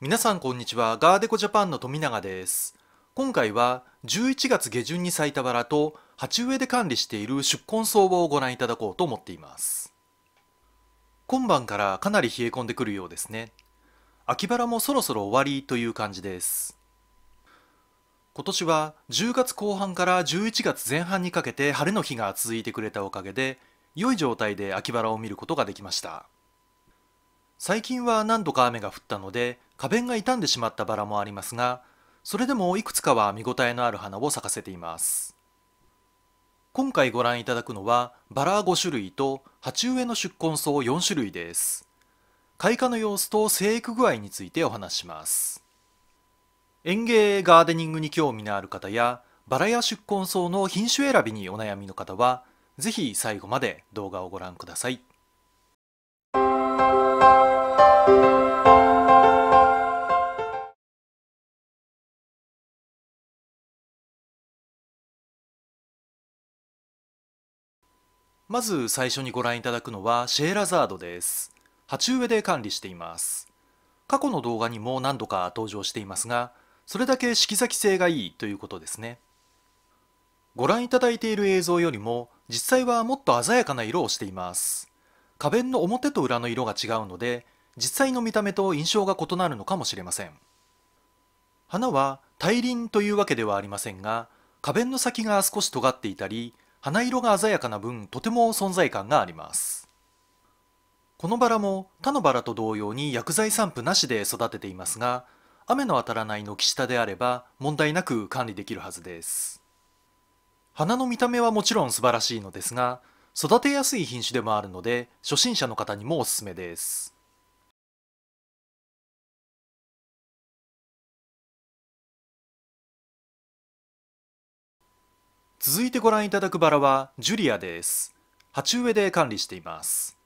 皆さんこんにちはガーデコジャパンの富永です今回は11月下旬に咲いたバラと鉢植えで管理している宿根草をご覧いただこうと思っています今晩からかなり冷え込んでくるようですね秋バラもそろそろ終わりという感じです今年は10月後半から11月前半にかけて晴れの日が続いてくれたおかげで良い状態で秋バラを見ることができました最近は何度か雨が降ったので花弁が傷んでしまったバラもありますがそれでもいくつかは見応えのある花を咲かせています今回ご覧いただくのはバラ5種類と鉢植えの宿根草4種類です開花の様子と生育具合についてお話します園芸ガーデニングに興味のある方やバラや宿根草の品種選びにお悩みの方は是非最後まで動画をご覧くださいまず最初にご覧いただくのはシェーラザードです鉢植えで管理しています過去の動画にも何度か登場していますがそれだけ色咲き性がいいということですねご覧いただいている映像よりも実際はもっと鮮やかな色をしています花弁の表と裏の色が違うので実際の見た目と印象が異なるのかもしれません花は大輪というわけではありませんが花弁の先が少し尖っていたり花色が鮮やかな分とても存在感がありますこのバラも他のバラと同様に薬剤散布なしで育てていますが雨の当たらない軒下であれば問題なく管理できるはずです花の見た目はもちろん素晴らしいのですが育てやすい品種でもあるので初心者の方にもおすすめです続いてご覧いただくバラはジュリアです鉢植えで管理しています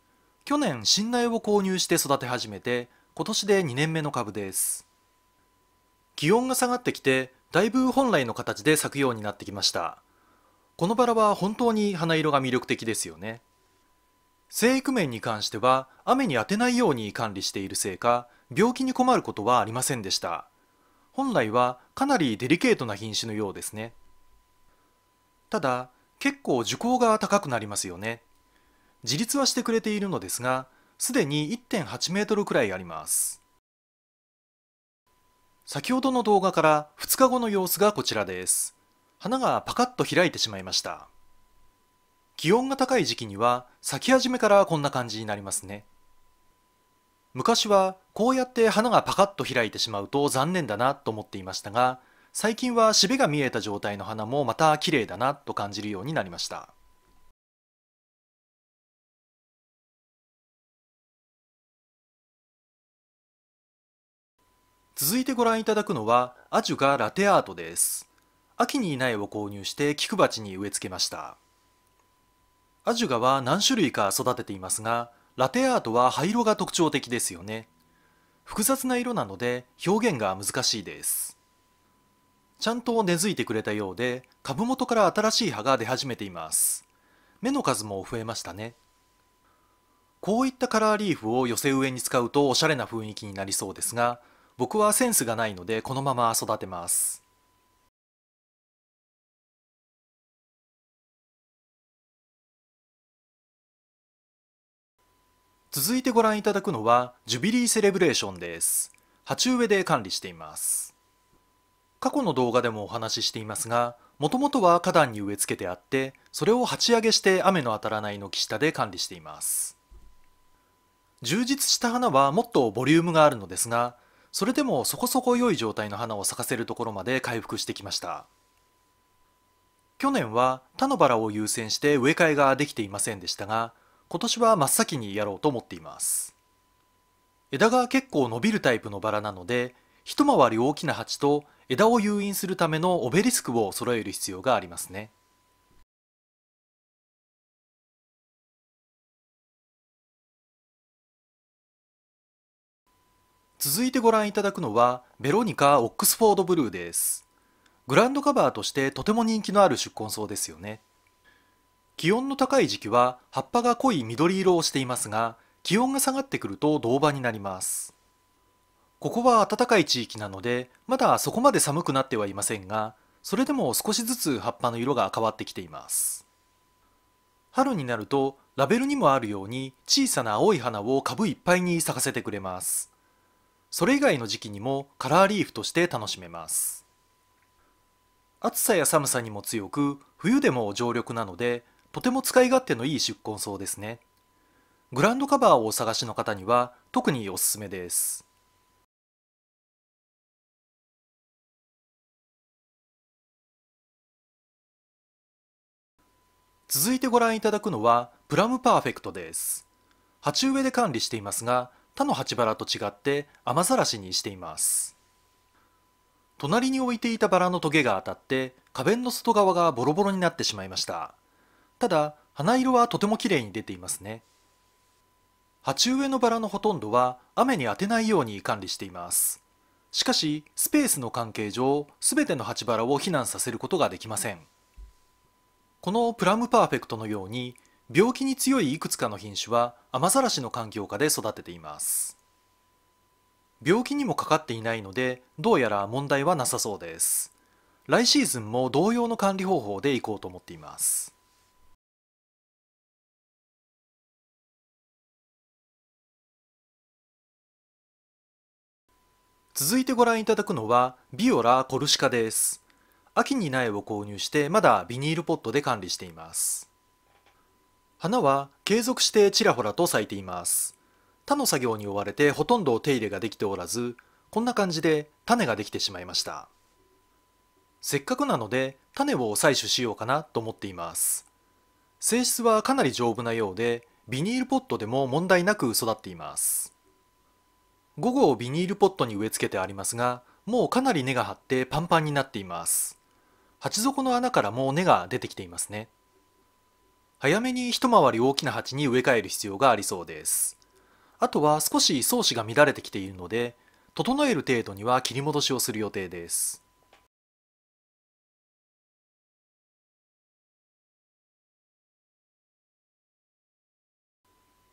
去年新苗を購入して育て始めて今年で2年目の株です気温が下がってきてだいぶ本来の形で咲くようになってきましたこのバラは本当に花色が魅力的ですよね生育面に関しては雨に当てないように管理しているせいか病気に困ることはありませんでした本来はかなりデリケートな品種のようですねただ結構受講が高くなりますよね自立はしてくれているのですがすでに1.8メートルくらいあります先ほどの動画から2日後の様子がこちらです花がパカッと開いてしまいました気温が高い時期には咲き始めからこんな感じになりますね昔はこうやって花がパカッと開いてしまうと残念だなと思っていましたが最近はしべが見えた状態の花もまた綺麗だなと感じるようになりました。続いてご覧いただくのはアジュガラテアートです。秋に苗を購入して菊鉢に植え付けました。アジュガは何種類か育てていますが、ラテアートは灰色が特徴的ですよね。複雑な色なので表現が難しいです。ちゃんと根付いてくれたようで株元から新しい葉が出始めています芽の数も増えましたねこういったカラーリーフを寄せ植えに使うとおしゃれな雰囲気になりそうですが僕はセンスがないのでこのまま育てます続いてご覧いただくのはジュビリーセレブレーションです鉢植えで管理しています過去の動画でもお話ししていますがもともとは花壇に植え付けてあってそれを鉢上げして雨の当たらない軒下で管理しています充実した花はもっとボリュームがあるのですがそれでもそこそこ良い状態の花を咲かせるところまで回復してきました去年は他のバラを優先して植え替えができていませんでしたが今年は真っ先にやろうと思っています枝が結構伸びるタイプのバラなので一回り大きな鉢と枝を誘引するためのオベリスクを揃える必要がありますね。続いてご覧いただくのはベロニカ・オックスフォードブルーですグランドカバーとしてとても人気のある宿根草ですよね気温の高い時期は葉っぱが濃い緑色をしていますが気温が下がってくると銅葉になりますここは暖かい地域なのでまだそこまで寒くなってはいませんがそれでも少しずつ葉っぱの色が変わってきています春になるとラベルにもあるように小さな青い花を株いっぱいに咲かせてくれますそれ以外の時期にもカラーリーフとして楽しめます暑さや寒さにも強く冬でも常緑なのでとても使い勝手のいい宿根草ですねグランドカバーをお探しの方には特におすすめです続いてご覧いただくのはプラムパーフェクトです鉢植えで管理していますが他の鉢バラと違って雨ざらしにしています隣に置いていたバラのトゲが当たって花弁の外側がボロボロになってしまいましたただ花色はとても綺麗に出ていますね鉢植えのバラのほとんどは雨に当てないように管理していますしかしスペースの関係上全ての鉢バラを避難させることができませんこのプラムパーフェクトのように病気に強いいくつかの品種は雨ざらしの環境下で育てています病気にもかかっていないのでどうやら問題はなさそうです来シーズンも同様の管理方法でいこうと思っています続いてご覧いただくのはビオラ・コルシカです秋に苗を購入してまだビニールポットで管理しています花は継続してちらほらと咲いています他の作業に追われてほとんど手入れができておらずこんな感じで種ができてしまいましたせっかくなので種を採取しようかなと思っています性質はかなり丈夫なようでビニールポットでも問題なく育っています午後ビニールポットに植え付けてありますがもうかなり根が張ってパンパンになっています鉢底の穴からもう根が出てきていますね早めに一回り大きな鉢に植え替える必要がありそうですあとは少し草子が乱れてきているので整える程度には切り戻しをする予定です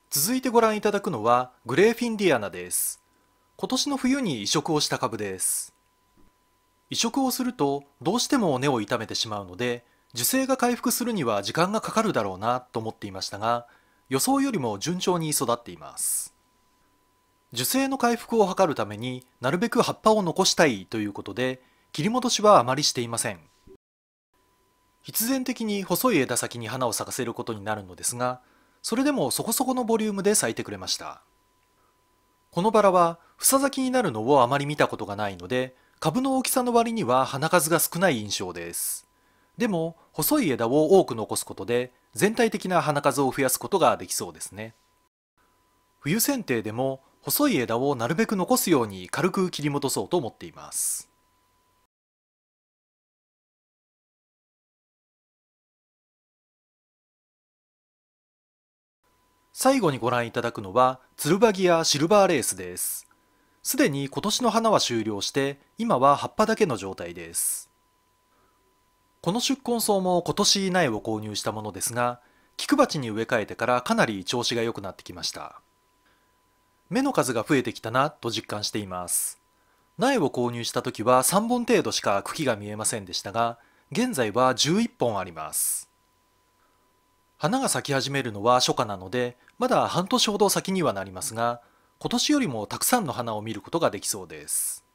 続いてご覧いただくのはグレーフィンディアナです今年の冬に移植をした株です移植をするとどうしても根を痛めてしまうので受精が回復するには時間がかかるだろうなと思っていましたが予想よりも順調に育っています受精の回復を図るためになるべく葉っぱを残したいということで切り戻しはあまりしていません必然的に細い枝先に花を咲かせることになるのですがそれでもそこそこのボリュームで咲いてくれましたこのバラは房咲きになるのをあまり見たことがないので株の大きさの割には花数が少ない印象ですでも細い枝を多く残すことで全体的な花数を増やすことができそうですね冬剪定でも細い枝をなるべく残すように軽く切り戻そうと思っています最後にご覧いただくのはツルバギアシルバーレースですすでに今年の花は終了して今は葉っぱだけの状態ですこの宿根草も今年苗を購入したものですが菊鉢に植え替えてからかなり調子が良くなってきました目の数が増えてきたなと実感しています苗を購入した時は3本程度しか茎が見えませんでしたが現在は11本あります花が咲き始めるのは初夏なのでまだ半年ほど先にはなりますが今年よりもたくさんの花を見ることができそうです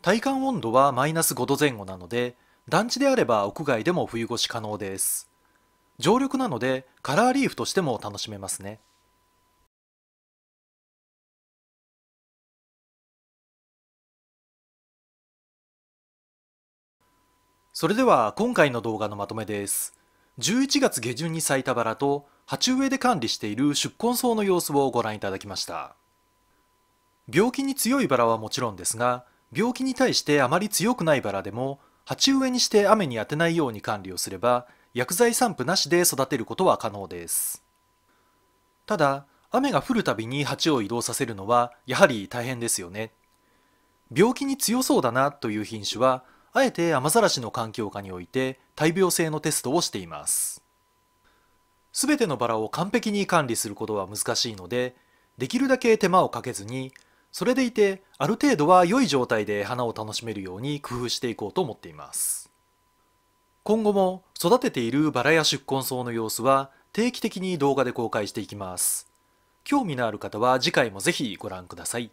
体感温度はマイナス5度前後なので団地であれば屋外でも冬越し可能です常緑なのでカラーリーフとしても楽しめますねそれでは今回の動画のまとめです11月下旬に咲いたバラと鉢植えで管理している宿根草の様子をご覧いただきました病気に強いバラはもちろんですが病気に対してあまり強くないバラでも鉢植えにして雨に当てないように管理をすれば薬剤散布なしで育てることは可能ですただ雨が降るたびに鉢を移動させるのはやはり大変ですよね病気に強そうだなという品種はあえて雨ざらしの環境下において大病性のテストをしています全てのバラを完璧に管理することは難しいのでできるだけ手間をかけずにそれでいてある程度は良い状態で花を楽しめるように工夫していこうと思っています今後も育てているバラや宿根草の様子は定期的に動画で公開していきます興味のある方は次回もぜひご覧ください